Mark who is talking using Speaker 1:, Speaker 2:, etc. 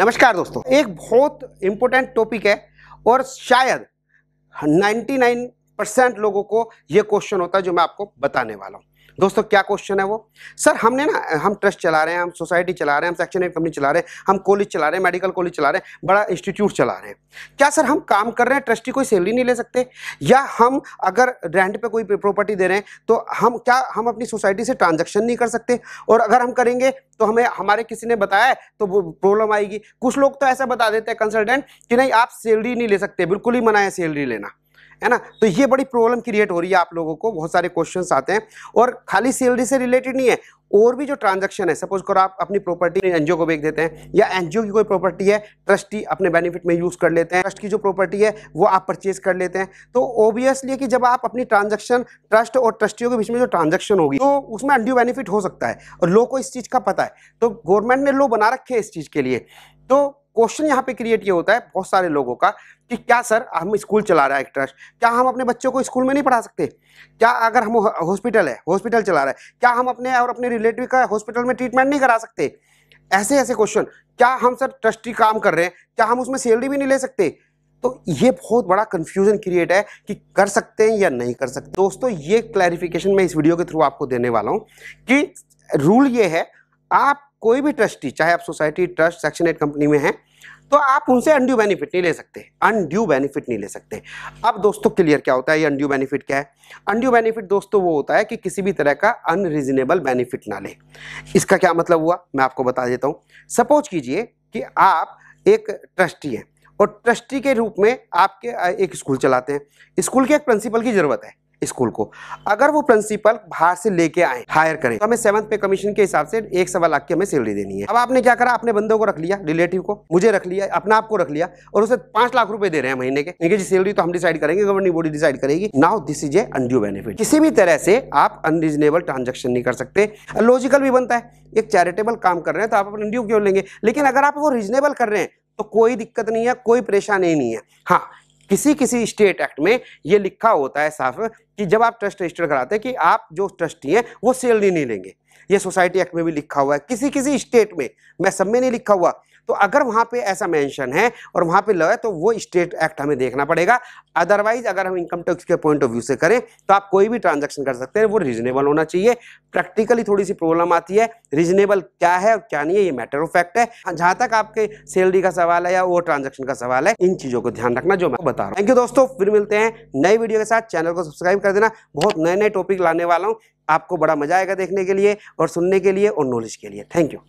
Speaker 1: नमस्कार दोस्तों एक बहुत इंपॉर्टेंट टॉपिक है और शायद 99 परसेंट लोगों को ये क्वेश्चन होता है जो मैं आपको बताने वाला हूँ दोस्तों क्या क्वेश्चन है वो सर हमने ना हम ट्रस्ट चला रहे हैं हम सोसाइटी चला रहे हैं हम सेक्शन एट कंपनी चला रहे हैं हम कॉलेज चला रहे हैं मेडिकल कॉलेज चला रहे हैं बड़ा इंस्टीट्यूट चला रहे हैं क्या सर हम काम कर रहे हैं ट्रस्टी कोई सैलरी नहीं ले सकते या हम अगर रेंट पे कोई प्रॉपर्टी दे रहे हैं तो हम क्या हम अपनी सोसाइटी से ट्रांजेक्शन नहीं कर सकते और अगर हम करेंगे तो हमें हमारे किसी ने बताया तो वो प्रॉब्लम आएगी कुछ लोग तो ऐसा बता देते हैं कंसल्टेंट कि नहीं आप सैलरी नहीं ले सकते बिल्कुल ही मना है सैलरी लेना है ना तो ये बड़ी प्रॉब्लम क्रिएट हो रही है आप लोगों को बहुत सारे क्वेश्चन आते हैं और खाली सैलरी से रिलेटेड नहीं है और भी जो ट्रांजेक्शन है सपोज करो आप अपनी प्रॉपर्टी एनजीओ को बेच देते हैं या एनजीओ की कोई प्रॉपर्टी है ट्रस्टी अपने बेनिफिट में यूज़ कर लेते हैं ट्रस्ट की जो प्रॉपर्टी है वो आप परचेज कर लेते हैं तो ऑब्वियसली कि जब आप अपनी ट्रांजेक्शन ट्रस्ट और ट्रस्टियों के बीच में जो ट्रांजेक्शन होगी तो उसमें अनड्यू बेनिफिट हो सकता है और लोग को इस चीज़ का पता है तो गवर्नमेंट ने लो बना रखे है इस चीज़ के लिए तो क्वेश्चन यहाँ पे क्रिएट ये होता है बहुत सारे लोगों का कि क्या सर हम स्कूल चला रहा है एक ट्रस्ट क्या हम अपने बच्चों को स्कूल में नहीं पढ़ा सकते क्या अगर हम हॉस्पिटल है हॉस्पिटल चला रहा है क्या हम अपने और अपने रिलेटिव का हॉस्पिटल में ट्रीटमेंट नहीं करा सकते ऐसे ऐसे क्वेश्चन क्या हम सर ट्रस्टी काम कर रहे हैं क्या हम उसमें सैलरी भी नहीं ले सकते तो ये बहुत बड़ा कन्फ्यूजन क्रिएट है कि कर सकते हैं या नहीं कर सकते दोस्तों ये क्लैरिफिकेशन मैं इस वीडियो के थ्रू आपको देने वाला हूँ कि रूल ये है आप कोई भी ट्रस्टी चाहे आप society trust section eight company में हैं तो आप उनसे अनड्यू बेनिफिट नहीं ले सकते अनड्यू बेनिफिट नहीं ले सकते अब दोस्तों क्लियर क्या होता है ये अनड्यू बेनिफिट क्या है अनड्यू बेनिफिट दोस्तों वो होता है कि किसी भी तरह का अनरीजनेबल बेनिफिट ना ले इसका क्या मतलब हुआ मैं आपको बता देता हूँ सपोज कीजिए कि आप एक ट्रस्टी हैं और ट्रस्टी के रूप में आपके एक स्कूल चलाते हैं स्कूल के एक प्रिंसिपल की ज़रूरत है स्कूल को अगर वो प्रिंसिपल बाहर से लेके आए हायर करें तो हमें सेवंथ पे कमीशन के हिसाब से एक सवा लाख की हमें सैलरी देनी है अब आपने क्या करा अपने बंदों को रख लिया रिलेटिव को मुझे रख लिया अपने आप को रख लिया और उसे पांच लाख रुपए दे रहे हैं महीने के इनके जी सैलरी तो हम डिसाइड करेंगे गवर्निंग बॉडी डिसाइड करेगी now this is a undue benefit किसी भी तरह से आप अनरीजनेबल ट्रांजेक्शन नहीं कर सकते लॉजिकल भी बनता है एक चैरिटेबल काम कर रहे हैं तो आप अनड्यू क्यों लेंगे लेकिन अगर आप वो रीजनेबल कर रहे हैं तो कोई दिक्कत नहीं है कोई परेशानी नहीं है हाँ किसी किसी स्टेट एक्ट में ये लिखा होता है साफ कि जब आप ट्रस्ट रजिस्टर कराते हैं कि आप जो ट्रस्टी हैं वो सैलरी नहीं लेंगे ये सोसाइटी एक्ट में भी लिखा हुआ है किसी किसी स्टेट में मैं सब में नहीं लिखा हुआ तो अगर वहाँ पे ऐसा मेंशन है और वहाँ पे लॉ है तो वो स्टेट एक्ट हमें देखना पड़ेगा अदरवाइज अगर हम इनकम टैक्स के पॉइंट ऑफ व्यू से करें तो आप कोई भी ट्रांजेक्शन कर सकते हैं वो रीजनेबल होना चाहिए प्रैक्टिकली थोड़ी सी प्रॉब्लम आती है रीजनेबल क्या है और क्या नहीं है ये मैटर ऑफ फैक्ट है जहाँ तक आपके सैलरी का सवाल है या वो ट्रांजेक्शन का सवाल है इन चीज़ों को ध्यान रखना जो मैं बता रहा हूँ थैंक यू दोस्तों फिर मिलते हैं नए वीडियो के साथ चैनल को सब्सक्राइब कर देना बहुत नए नए टॉपिक लाने वाला हूँ आपको बड़ा मजा आएगा देखने के लिए और सुनने के लिए और नॉलेज के लिए थैंक यू